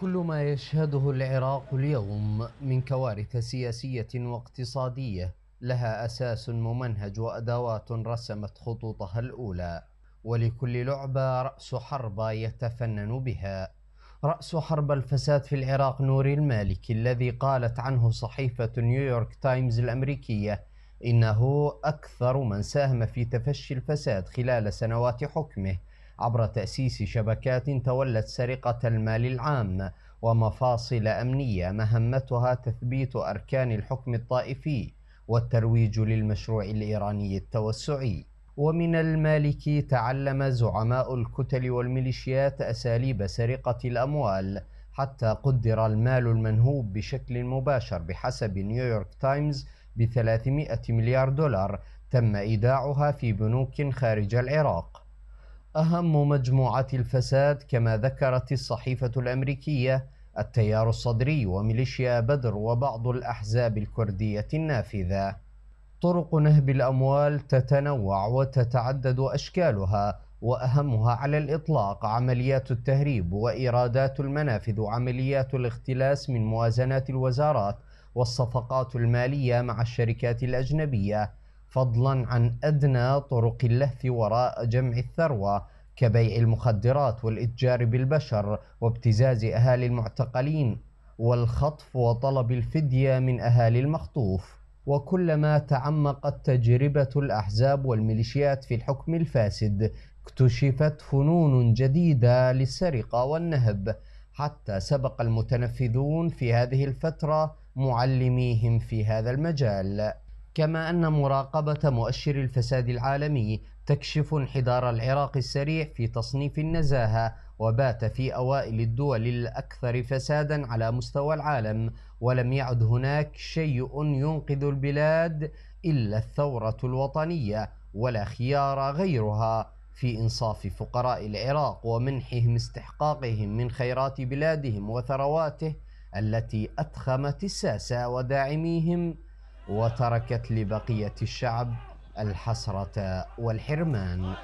كل ما يشهده العراق اليوم من كوارث سياسية واقتصادية لها أساس ممنهج وأدوات رسمت خطوطها الأولى ولكل لعبة رأس حربة يتفنن بها رأس حرب الفساد في العراق نوري المالكي الذي قالت عنه صحيفة نيويورك تايمز الأمريكية إنه أكثر من ساهم في تفشي الفساد خلال سنوات حكمه عبر تأسيس شبكات تولت سرقة المال العام ومفاصل أمنية مهمتها تثبيت أركان الحكم الطائفي والترويج للمشروع الإيراني التوسعي ومن المالكي تعلم زعماء الكتل والميليشيات أساليب سرقة الأموال حتى قدر المال المنهوب بشكل مباشر بحسب نيويورك تايمز ب 300 مليار دولار تم إيداعها في بنوك خارج العراق أهم مجموعات الفساد كما ذكرت الصحيفة الأمريكية التيار الصدري وميليشيا بدر وبعض الأحزاب الكردية النافذة. طرق نهب الأموال تتنوع وتتعدد أشكالها وأهمها على الإطلاق عمليات التهريب وإيرادات المنافذ وعمليات الاختلاس من موازنات الوزارات والصفقات المالية مع الشركات الأجنبية فضلا عن أدنى طرق اللهث وراء جمع الثروة كبيع المخدرات والإتجار بالبشر وابتزاز أهالي المعتقلين والخطف وطلب الفدية من أهالي المخطوف وكلما تعمقت تجربة الأحزاب والميليشيات في الحكم الفاسد اكتشفت فنون جديدة للسرقة والنهب حتى سبق المتنفذون في هذه الفترة معلميهم في هذا المجال كما أن مراقبة مؤشر الفساد العالمي تكشف انحدار العراق السريع في تصنيف النزاهة وبات في أوائل الدول الأكثر فسادا على مستوى العالم ولم يعد هناك شيء ينقذ البلاد إلا الثورة الوطنية ولا خيار غيرها في إنصاف فقراء العراق ومنحهم استحقاقهم من خيرات بلادهم وثرواته التي أتخمت الساسة وداعميهم وتركت لبقية الشعب الحسرة والحرمان